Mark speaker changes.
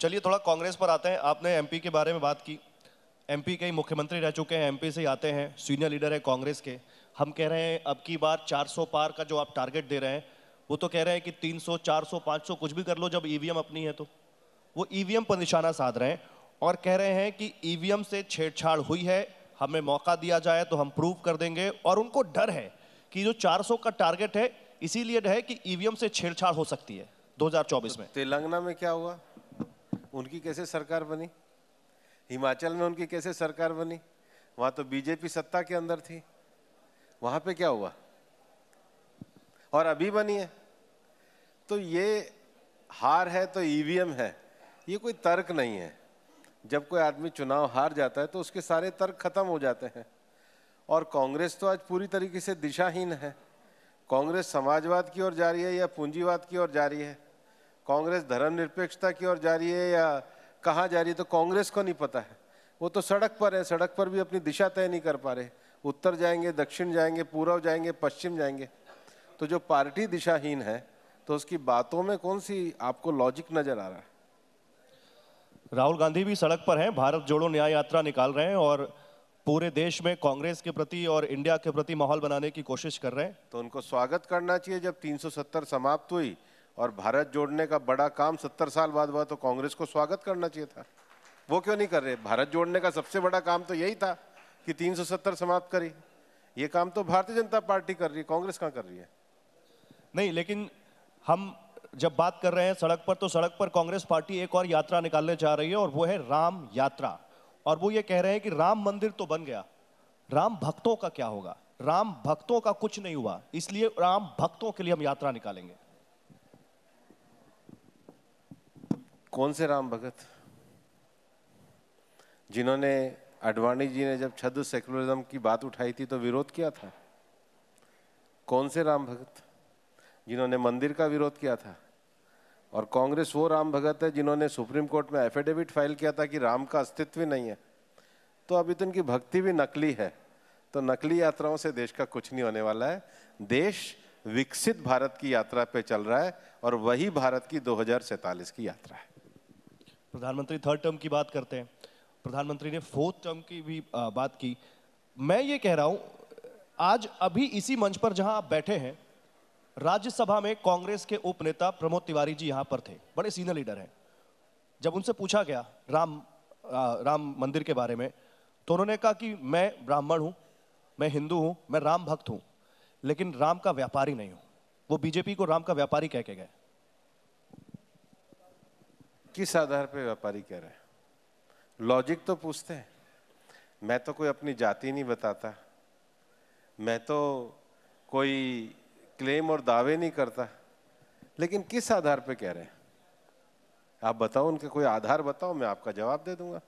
Speaker 1: चलिए थोड़ा कांग्रेस पर आते हैं आपने एमपी के बारे में बात की एमपी के ही मुख्यमंत्री रह चुके हैं एमपी से ही आते हैं सीनियर लीडर है कांग्रेस के हम कह रहे हैं अब की बार 400 पार का जो आप टारगेट दे रहे हैं वो तो कह रहे हैं कि 300, 400, 500 कुछ भी कर लो जब ईवीएम e अपनी है तो वो ईवीएम e पर निशाना साध रहे हैं और कह रहे हैं कि ईवीएम e से छेड़छाड़ हुई है हमें मौका दिया जाए तो हम प्रूव कर देंगे और उनको डर है कि जो 400 का टारगेट है इसीलिए है कि ईवीएम से छेड़छाड़ हो सकती है 2024 में तो
Speaker 2: तेलंगाना में क्या हुआ उनकी कैसे सरकार बनी हिमाचल में उनकी कैसे सरकार बनी वहां तो बीजेपी सत्ता के अंदर थी वहां पे क्या हुआ और अभी बनी है तो ये हार है तो ईवीएम है ये कोई तर्क नहीं है जब कोई आदमी चुनाव हार जाता है तो उसके सारे तर्क खत्म हो जाते हैं और कांग्रेस तो आज पूरी तरीके से दिशाहीन है कांग्रेस समाजवाद की ओर जा रही है या पूंजीवाद की ओर जा रही है कांग्रेस धर्मनिरपेक्षता की ओर जा रही है या कहाँ जा रही है तो कांग्रेस को नहीं पता है वो तो सड़क पर है सड़क पर भी अपनी दिशा तय नहीं कर पा रहे उत्तर जाएंगे दक्षिण जाएंगे पूर्व जाएंगे पश्चिम जाएंगे तो जो पार्टी दिशाहीन है तो उसकी बातों में कौन सी आपको लॉजिक नजर आ रहा है
Speaker 1: राहुल गांधी भी सड़क पर हैं भारत जोड़ो न्याय यात्रा निकाल रहे हैं और पूरे देश में कांग्रेस के प्रति और इंडिया के प्रति माहौल बनाने की कोशिश कर रहे हैं तो उनको स्वागत करना चाहिए
Speaker 2: जब 370 समाप्त हुई और भारत जोड़ने का बड़ा काम सत्तर साल बाद हुआ तो कांग्रेस को स्वागत करना चाहिए था वो क्यों नहीं कर रहे भारत जोड़ने का सबसे बड़ा काम तो यही था कि 370 समाप्त करी ये काम तो भारतीय जनता पार्टी कर रही है कांग्रेस कहाँ कर रही है
Speaker 1: नहीं लेकिन हम जब बात कर रहे हैं सड़क पर तो सड़क पर कांग्रेस पार्टी एक और यात्रा निकालने जा रही है और वो है राम यात्रा और वो ये कह रहे हैं कि राम मंदिर तो बन गया राम भक्तों का क्या होगा राम भक्तों का कुछ नहीं हुआ इसलिए राम भक्तों के लिए हम यात्रा निकालेंगे कौन से
Speaker 2: राम भगत जिन्होंने अडवाणी जी ने जब छद सेकुलरिज्म की बात उठाई थी तो विरोध किया था कौन से राम भगत जिन्होंने मंदिर का विरोध किया था और कांग्रेस वो राम भगत है जिन्होंने सुप्रीम कोर्ट में एफिडेविट फाइल किया था कि राम का अस्तित्व ही नहीं है तो अभी तो इनकी भक्ति भी नकली है तो नकली यात्राओं से देश का कुछ नहीं होने वाला है देश विकसित भारत की यात्रा पे चल रहा है और वही भारत की दो की यात्रा है
Speaker 1: प्रधानमंत्री थर्ड टर्म की बात करते हैं प्रधानमंत्री ने फोर्थ टर्म की भी बात की मैं ये कह रहा हूं आज अभी इसी मंच पर जहां आप बैठे हैं राज्यसभा में कांग्रेस के उपनेता प्रमोद तिवारी जी यहां पर थे बड़े सीनियर लीडर हैं जब उनसे पूछा गया राम आ, राम मंदिर के बारे में तो उन्होंने कहा कि मैं ब्राह्मण हूं मैं हिंदू हूं मैं राम भक्त हूं लेकिन राम का व्यापारी नहीं हूं वो बीजेपी को राम का व्यापारी कह के गए किस आधार
Speaker 2: पे व्यापारी कह रहे हैं लॉजिक तो पूछते हैं मैं तो कोई अपनी जाति नहीं बताता मैं तो कोई क्लेम और दावे नहीं करता लेकिन किस आधार पे कह रहे हैं आप बताओ उनके कोई आधार बताओ मैं आपका जवाब दे दूंगा